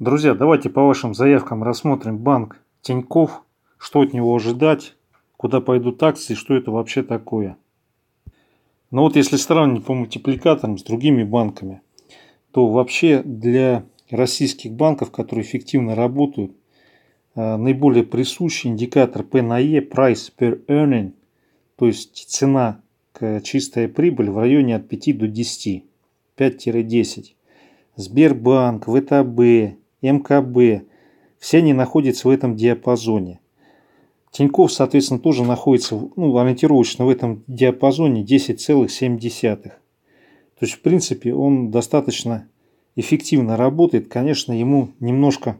Друзья, давайте по вашим заявкам рассмотрим банк Тиньков, что от него ожидать, куда пойдут акции, что это вообще такое. Но ну вот если сравнить по мультипликаторам с другими банками, то вообще для российских банков, которые эффективно работают, э, наиболее присущий индикатор P на E, Price per Earning, то есть цена к чистая прибыль в районе от 5 до 10, 5-10. Сбербанк, ВТБ, МКБ. Все они находятся в этом диапазоне. Тиньков, соответственно, тоже находится ну, ориентировочно в этом диапазоне 10,7. То есть, в принципе, он достаточно эффективно работает. Конечно, ему немножко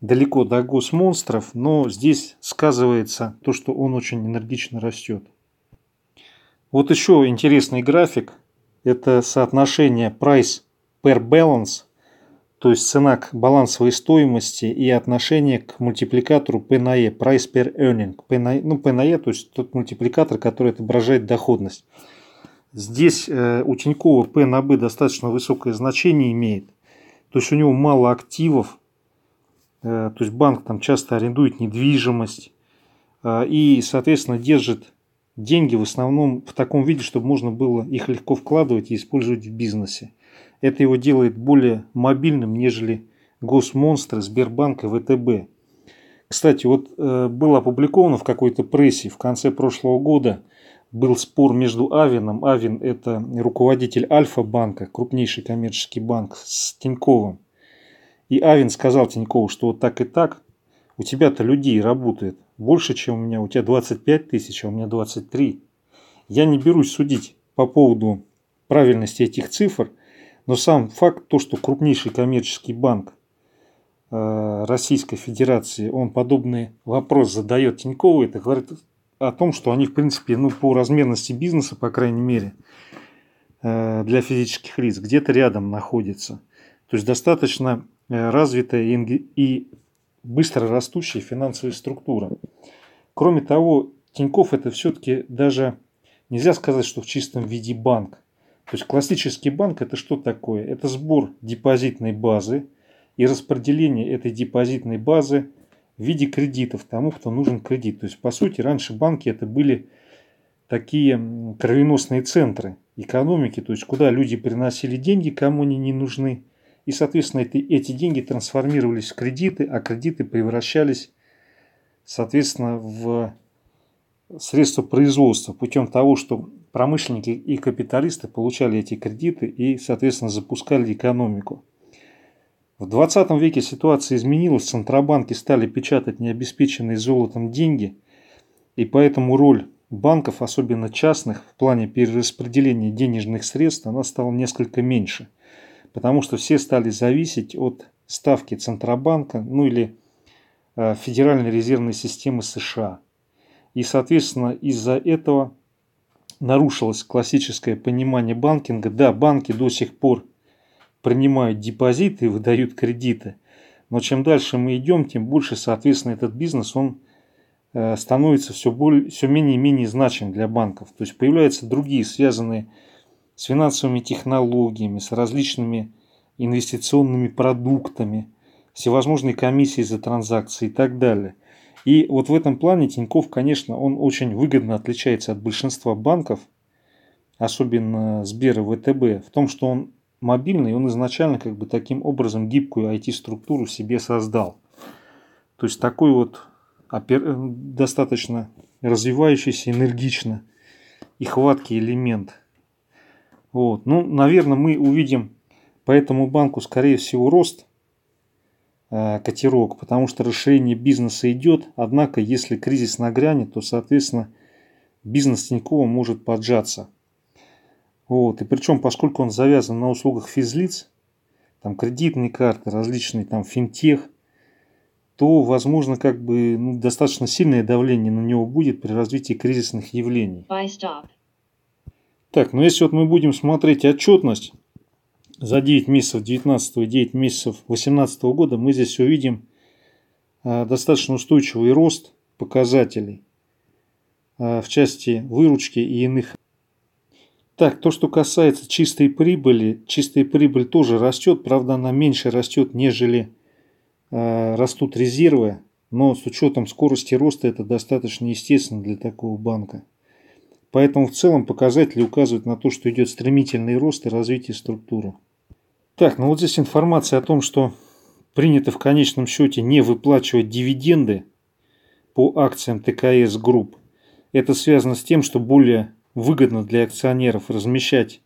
далеко до госмонстров, но здесь сказывается то, что он очень энергично растет. Вот еще интересный график. Это соотношение price per balance – то есть цена к балансовой стоимости и отношение к мультипликатору P на E, Price per Earning. P на, ну, P на E, то есть тот мультипликатор, который отображает доходность. Здесь э, у Тинькова P на B достаточно высокое значение имеет. То есть у него мало активов. Э, то есть банк там часто арендует недвижимость. Э, и, соответственно, держит деньги в основном в таком виде, чтобы можно было их легко вкладывать и использовать в бизнесе. Это его делает более мобильным, нежели госмонстры Сбербанка ВТБ. Кстати, вот э, было опубликовано в какой-то прессе в конце прошлого года был спор между Авином. Авин – это руководитель Альфа-банка, крупнейший коммерческий банк, с Тиньковым. И Авин сказал Тинькову, что вот так и так, у тебя-то людей работает больше, чем у меня, у тебя 25 тысяч, а у меня 23. Я не берусь судить по поводу правильности этих цифр – но сам факт, то, что крупнейший коммерческий банк э, Российской Федерации, он подобный вопрос задает Тинькову, это говорит о том, что они, в принципе, ну, по размерности бизнеса, по крайней мере, э, для физических лиц, где-то рядом находится. То есть достаточно э, развитая и быстро растущая финансовая структура. Кроме того, Тиньков это все-таки даже нельзя сказать, что в чистом виде банк. То есть классический банк это что такое? Это сбор депозитной базы и распределение этой депозитной базы в виде кредитов тому, кто нужен кредит. То есть, по сути, раньше банки это были такие кровеносные центры экономики, то есть куда люди приносили деньги, кому они не нужны. И, соответственно, эти, эти деньги трансформировались в кредиты, а кредиты превращались, соответственно, в средства производства путем того, что Промышленники и капиталисты получали эти кредиты и, соответственно, запускали экономику. В 20 веке ситуация изменилась, центробанки стали печатать необеспеченные золотом деньги, и поэтому роль банков, особенно частных, в плане перераспределения денежных средств, она стала несколько меньше, потому что все стали зависеть от ставки Центробанка, ну или э, Федеральной резервной системы США. И, соответственно, из-за этого нарушилось классическое понимание банкинга. Да, банки до сих пор принимают депозиты и выдают кредиты. Но чем дальше мы идем, тем больше, соответственно, этот бизнес, он э, становится все, более, все менее и менее значим для банков. То есть появляются другие, связанные с финансовыми технологиями, с различными инвестиционными продуктами, всевозможные комиссии за транзакции и так далее. И вот в этом плане Тиньков, конечно, он очень выгодно отличается от большинства банков, особенно Сбера ВТБ, в том, что он мобильный, он изначально как бы таким образом гибкую IT-структуру себе создал. То есть такой вот достаточно развивающийся, энергично и хваткий элемент. Вот. Ну, наверное, мы увидим по этому банку, скорее всего, рост – Э, котировок, потому что расширение бизнеса идет, однако если кризис нагрянет, то, соответственно, бизнес Тинькова может поджаться. Вот. И причем, поскольку он завязан на услугах физлиц, там кредитные карты, различные там финтех, то, возможно, как бы ну, достаточно сильное давление на него будет при развитии кризисных явлений. Так, но ну, если вот мы будем смотреть отчетность, за 9 месяцев 19 и 9 месяцев 18 года мы здесь увидим а, достаточно устойчивый рост показателей а, в части выручки и иных. Так, то, что касается чистой прибыли, чистая прибыль тоже растет, правда она меньше растет, нежели а, растут резервы, но с учетом скорости роста это достаточно естественно для такого банка. Поэтому в целом показатели указывают на то, что идет стремительный рост и развитие структуры. Так, ну вот здесь информация о том, что принято в конечном счете не выплачивать дивиденды по акциям ТКС Групп. Это связано с тем, что более выгодно для акционеров размещать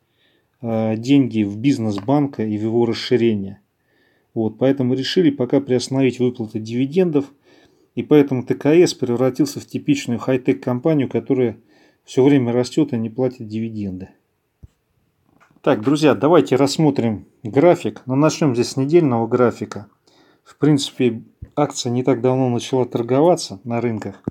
э, деньги в бизнес банка и в его расширение. Вот, поэтому решили пока приостановить выплаты дивидендов, и поэтому ТКС превратился в типичную хай-тек компанию, которая все время растет и не платит дивиденды. Так, друзья, давайте рассмотрим график. Но ну, начнем здесь с недельного графика. В принципе, акция не так давно начала торговаться на рынках.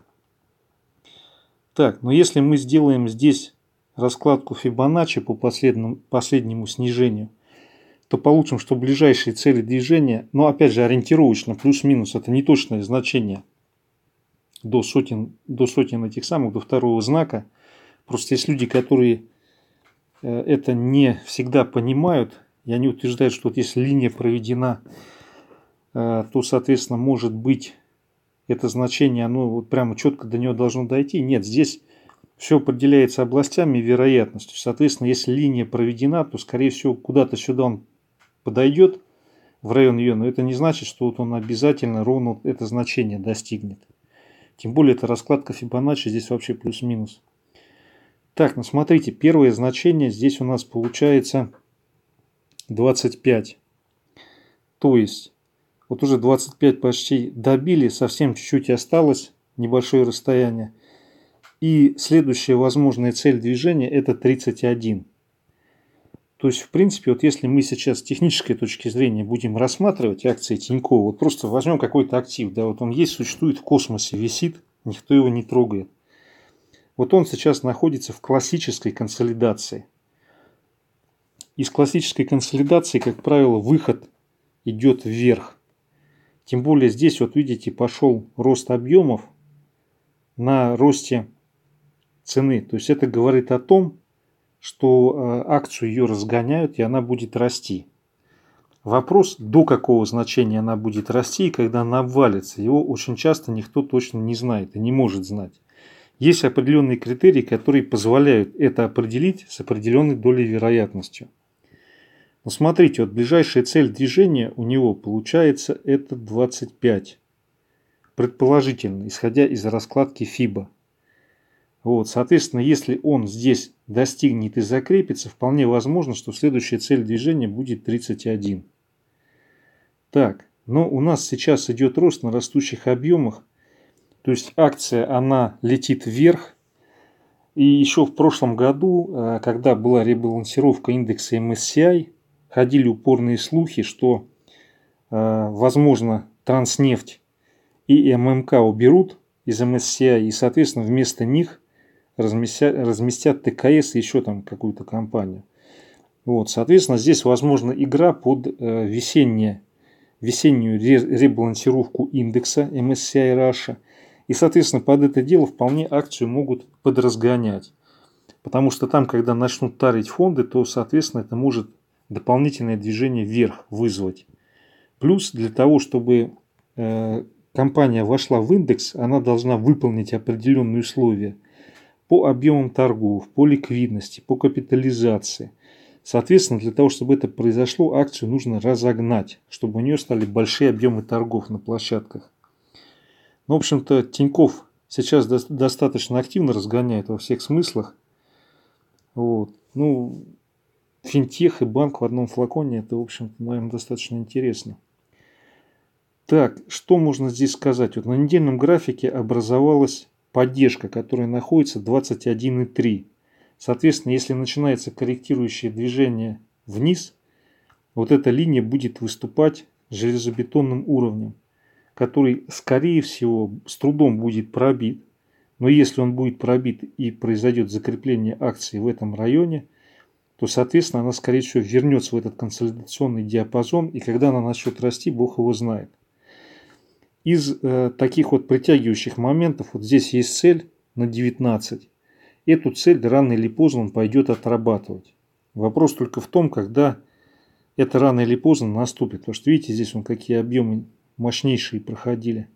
Так, но ну, если мы сделаем здесь раскладку Фибоначчи по последнему, последнему снижению, то получим, что ближайшие цели движения, но ну, опять же ориентировочно, плюс-минус, это не точное значение до сотен, до сотен этих самых, до второго знака. Просто есть люди, которые Э, это не всегда понимают, и они утверждают, что вот если линия проведена, э, то, соответственно, может быть это значение, оно вот прямо четко до него должно дойти. Нет, здесь все определяется областями и вероятностью. Соответственно, если линия проведена, то, скорее всего, куда-то сюда он подойдет в район ее, но это не значит, что вот он обязательно ровно это значение достигнет. Тем более, это раскладка Фибоначчи, здесь вообще плюс-минус. Так, ну смотрите, первое значение здесь у нас получается 25. То есть, вот уже 25 почти добили, совсем чуть-чуть осталось, небольшое расстояние. И следующая возможная цель движения это 31. То есть, в принципе, вот если мы сейчас с технической точки зрения будем рассматривать акции Тинькова, вот просто возьмем какой-то актив, да, вот он есть, существует в космосе, висит, никто его не трогает. Вот он сейчас находится в классической консолидации. Из классической консолидации, как правило, выход идет вверх. Тем более здесь, вот видите, пошел рост объемов на росте цены. То есть это говорит о том, что э, акцию ее разгоняют и она будет расти. Вопрос, до какого значения она будет расти и когда она обвалится, его очень часто никто точно не знает и не может знать. Есть определенные критерии, которые позволяют это определить с определенной долей вероятностью. Но смотрите, вот ближайшая цель движения у него получается это 25. Предположительно, исходя из раскладки ФИБА. Вот, соответственно, если он здесь достигнет и закрепится, вполне возможно, что следующая цель движения будет 31. Так, но у нас сейчас идет рост на растущих объемах, то есть акция, она летит вверх. И еще в прошлом году, э, когда была ребалансировка индекса MSCI, ходили упорные слухи, что, э, возможно, транснефть и ММК уберут из MSCI, и, соответственно, вместо них разместят, разместят ТКС и еще там какую-то компанию. Вот, соответственно, здесь возможна игра под э, весеннее, весеннюю ребалансировку индекса MSCI Russia и, соответственно, под это дело вполне акцию могут подразгонять. Потому что там, когда начнут тарить фонды, то, соответственно, это может дополнительное движение вверх вызвать. Плюс для того, чтобы э, компания вошла в индекс, она должна выполнить определенные условия по объемам торгов, по ликвидности, по капитализации. Соответственно, для того, чтобы это произошло, акцию нужно разогнать, чтобы у нее стали большие объемы торгов на площадках. Ну, в общем-то, Тиньков сейчас до достаточно активно разгоняет во всех смыслах. Вот. Ну, финтех и банк в одном флаконе, это, в общем-то, наверное, достаточно интересно. Так, что можно здесь сказать? Вот на недельном графике образовалась поддержка, которая находится 21,3. Соответственно, если начинается корректирующее движение вниз, вот эта линия будет выступать железобетонным уровнем который, скорее всего, с трудом будет пробит. Но если он будет пробит и произойдет закрепление акции в этом районе, то, соответственно, она, скорее всего, вернется в этот консолидационный диапазон, и когда она начнет расти, бог его знает. Из э, таких вот притягивающих моментов, вот здесь есть цель на 19. Эту цель рано или поздно он пойдет отрабатывать. Вопрос только в том, когда это рано или поздно наступит. Потому что, видите, здесь он какие объемы мощнейшие проходили.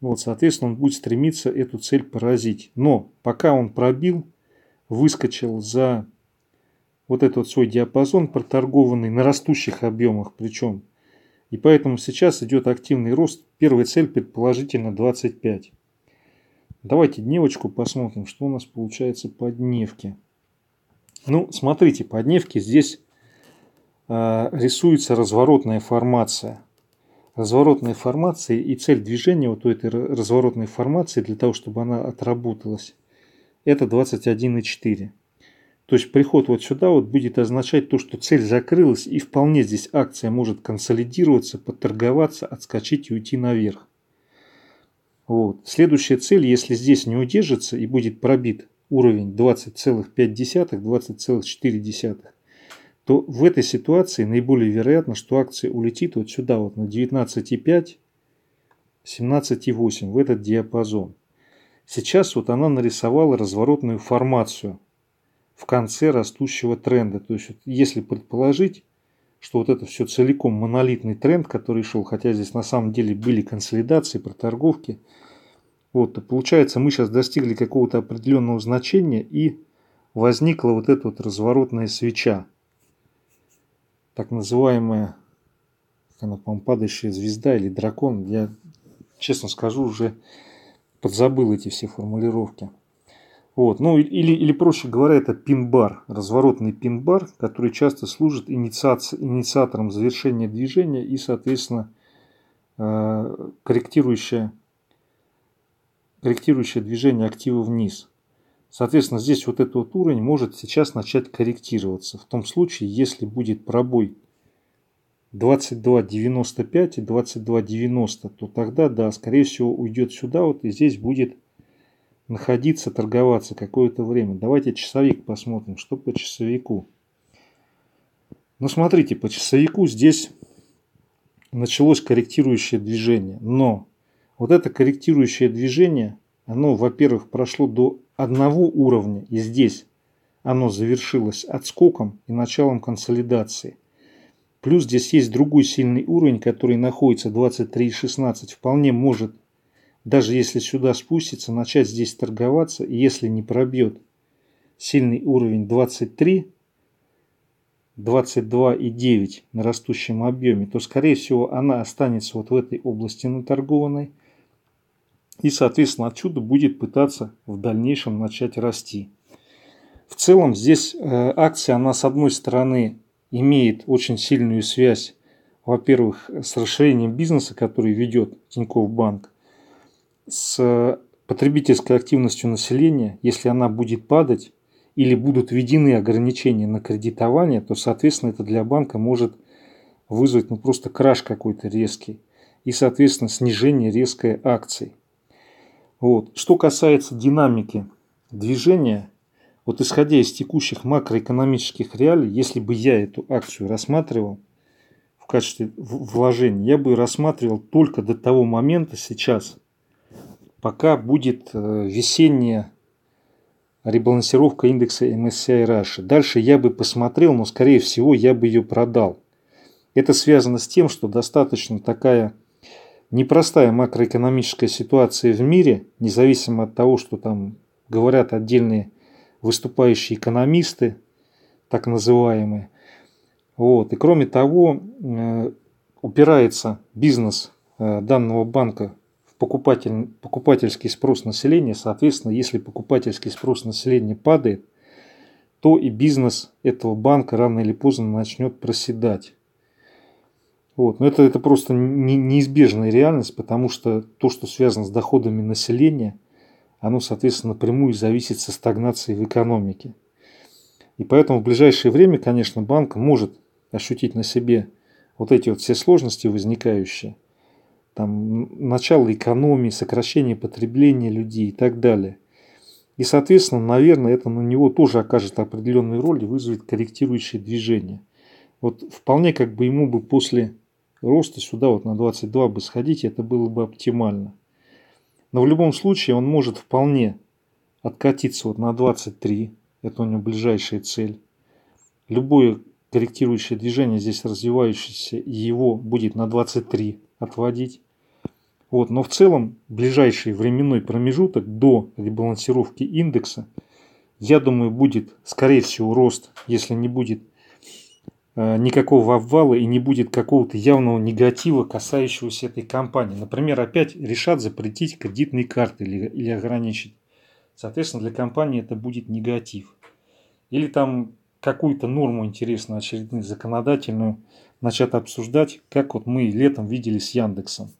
Вот, соответственно, он будет стремиться эту цель поразить. Но пока он пробил, выскочил за вот этот вот свой диапазон, проторгованный на растущих объемах причем. И поэтому сейчас идет активный рост. Первая цель предположительно 25. Давайте дневочку посмотрим, что у нас получается по дневке. Ну, смотрите, по дневке здесь э, рисуется разворотная формация – разворотной формации и цель движения вот у этой разворотной формации для того, чтобы она отработалась, это 21,4. То есть приход вот сюда вот будет означать то, что цель закрылась и вполне здесь акция может консолидироваться, подторговаться, отскочить и уйти наверх. Вот. Следующая цель, если здесь не удержится и будет пробит уровень 20,5-20,4, то в этой ситуации наиболее вероятно, что акция улетит вот сюда, вот на 19,5, 17,8, в этот диапазон. Сейчас вот она нарисовала разворотную формацию в конце растущего тренда. То есть, если предположить, что вот это все целиком монолитный тренд, который шел, хотя здесь на самом деле были консолидации, проторговки, вот, то получается, мы сейчас достигли какого-то определенного значения и возникла вот эта вот разворотная свеча так называемая, как она, по падающая звезда или дракон. Я, честно скажу, уже подзабыл эти все формулировки. Вот. Ну, или, или, проще говоря, это пин-бар, разворотный пин-бар, который часто служит инициаци... инициатором завершения движения и, соответственно, корректирующее, э, корректирующее движение актива вниз. Соответственно, здесь вот этот вот уровень может сейчас начать корректироваться. В том случае, если будет пробой 22.95 и 22.90, то тогда, да, скорее всего, уйдет сюда вот и здесь будет находиться, торговаться какое-то время. Давайте часовик посмотрим, что по часовику. Ну, смотрите, по часовику здесь началось корректирующее движение. Но вот это корректирующее движение, оно, во-первых, прошло до одного уровня, и здесь оно завершилось отскоком и началом консолидации. Плюс здесь есть другой сильный уровень, который находится 23,16, вполне может, даже если сюда спустится, начать здесь торговаться, и если не пробьет сильный уровень 23, 22,9 на растущем объеме, то, скорее всего, она останется вот в этой области наторгованной – и, соответственно, отсюда будет пытаться в дальнейшем начать расти. В целом здесь э, акция, она с одной стороны имеет очень сильную связь, во-первых, с расширением бизнеса, который ведет Тинькофф Банк, с э, потребительской активностью населения, если она будет падать или будут введены ограничения на кредитование, то, соответственно, это для банка может вызвать ну, просто краш какой-то резкий и, соответственно, снижение резкой акций. Вот. Что касается динамики движения, вот исходя из текущих макроэкономических реалий, если бы я эту акцию рассматривал в качестве вложения, я бы рассматривал только до того момента сейчас, пока будет э, весенняя ребалансировка индекса MSCI Russia. Дальше я бы посмотрел, но, скорее всего, я бы ее продал. Это связано с тем, что достаточно такая непростая макроэкономическая ситуация в мире, независимо от того, что там говорят отдельные выступающие экономисты, так называемые. Вот. И кроме того, э, упирается бизнес э, данного банка в покупатель, покупательский спрос населения. Соответственно, если покупательский спрос населения падает, то и бизнес этого банка рано или поздно начнет проседать. Вот. Но это, это просто не, неизбежная реальность, потому что то, что связано с доходами населения, оно, соответственно, напрямую зависит со стагнацией в экономике. И поэтому в ближайшее время, конечно, банк может ощутить на себе вот эти вот все сложности возникающие, там, начало экономии, сокращение потребления людей и так далее. И, соответственно, наверное, это на него тоже окажет определенную роль и вызовет корректирующие движения. Вот вполне как бы ему бы после роста сюда вот на 22 бы сходить, это было бы оптимально. Но в любом случае он может вполне откатиться вот на 23, это у него ближайшая цель. Любое корректирующее движение здесь развивающееся его будет на 23 отводить. Вот, но в целом ближайший временной промежуток до ребалансировки индекса, я думаю, будет, скорее всего, рост, если не будет Э, никакого обвала и не будет какого-то явного негатива, касающегося этой компании. Например, опять решат запретить кредитные карты или, или ограничить. Соответственно, для компании это будет негатив. Или там какую-то норму, интересно, очередную законодательную начат обсуждать, как вот мы летом видели с Яндексом.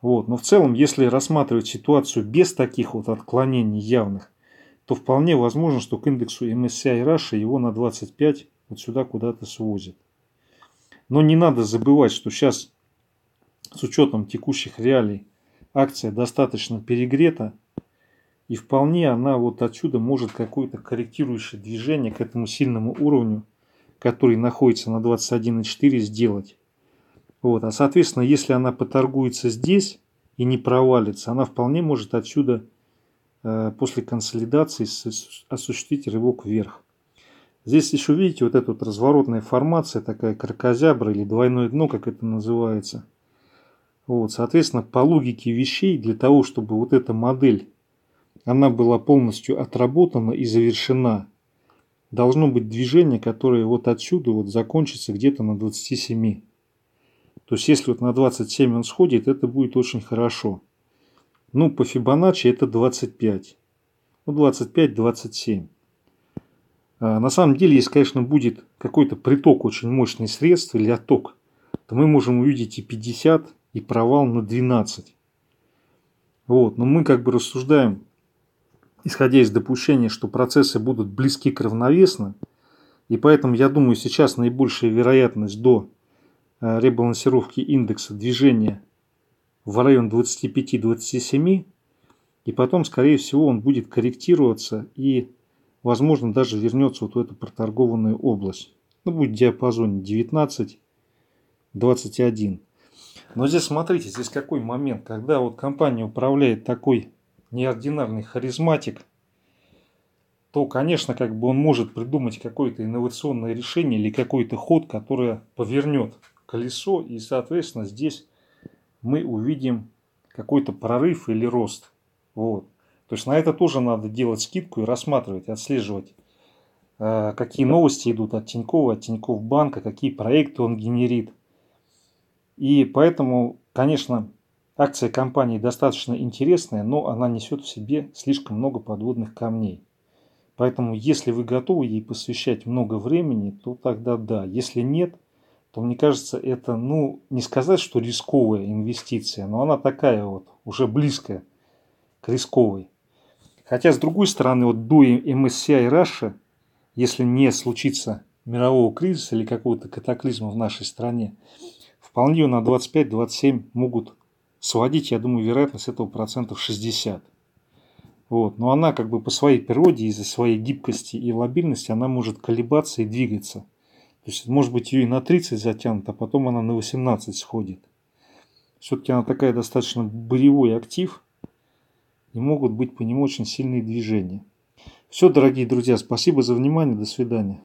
Вот. Но в целом, если рассматривать ситуацию без таких вот отклонений явных, то вполне возможно, что к индексу MSCI Russia его на 25 вот сюда куда-то свозит. Но не надо забывать, что сейчас с учетом текущих реалий акция достаточно перегрета, и вполне она вот отсюда может какое-то корректирующее движение к этому сильному уровню, который находится на 21,4 сделать. Вот. А соответственно, если она поторгуется здесь и не провалится, она вполне может отсюда э, после консолидации осуществить рывок вверх. Здесь еще видите вот эта вот разворотная формация, такая кракозябра или двойное дно, как это называется. Вот, соответственно, по логике вещей, для того, чтобы вот эта модель, она была полностью отработана и завершена, должно быть движение, которое вот отсюда вот закончится где-то на 27. То есть, если вот на 27 он сходит, это будет очень хорошо. Ну, по Фибоначчи это 25. Ну, 25-27. А, на самом деле, если, конечно, будет какой-то приток очень мощных средств или отток, то мы можем увидеть и 50, и провал на 12. Вот. Но мы как бы рассуждаем, исходя из допущения, что процессы будут близки к равновесно, и поэтому, я думаю, сейчас наибольшая вероятность до а, ребалансировки индекса движения в район 25-27, и потом, скорее всего, он будет корректироваться и Возможно, даже вернется вот в эту проторгованную область. Ну, будет в диапазоне 19-21. Но здесь смотрите, здесь какой момент, когда вот компания управляет такой неординарный харизматик, то, конечно, как бы он может придумать какое-то инновационное решение или какой-то ход, которое повернет колесо, и, соответственно, здесь мы увидим какой-то прорыв или рост. Вот. То есть на это тоже надо делать скидку и рассматривать, отслеживать, э, какие новости идут от Тинькова, от Тиньков банка, какие проекты он генерит. И поэтому, конечно, акция компании достаточно интересная, но она несет в себе слишком много подводных камней. Поэтому, если вы готовы ей посвящать много времени, то тогда да. Если нет, то мне кажется, это, ну, не сказать, что рисковая инвестиция, но она такая вот, уже близкая к рисковой. Хотя, с другой стороны, вот до MSCI Russia, если не случится мирового кризиса или какого-то катаклизма в нашей стране, вполне на 25-27 могут сводить, я думаю, вероятность этого процентов 60. Вот. Но она как бы по своей природе, из-за своей гибкости и лобильности, она может колебаться и двигаться. То есть, может быть, ее и на 30 затянут, а потом она на 18 сходит. Все-таки она такая достаточно буревой актив – и могут быть по нему очень сильные движения. Все, дорогие друзья, спасибо за внимание, до свидания.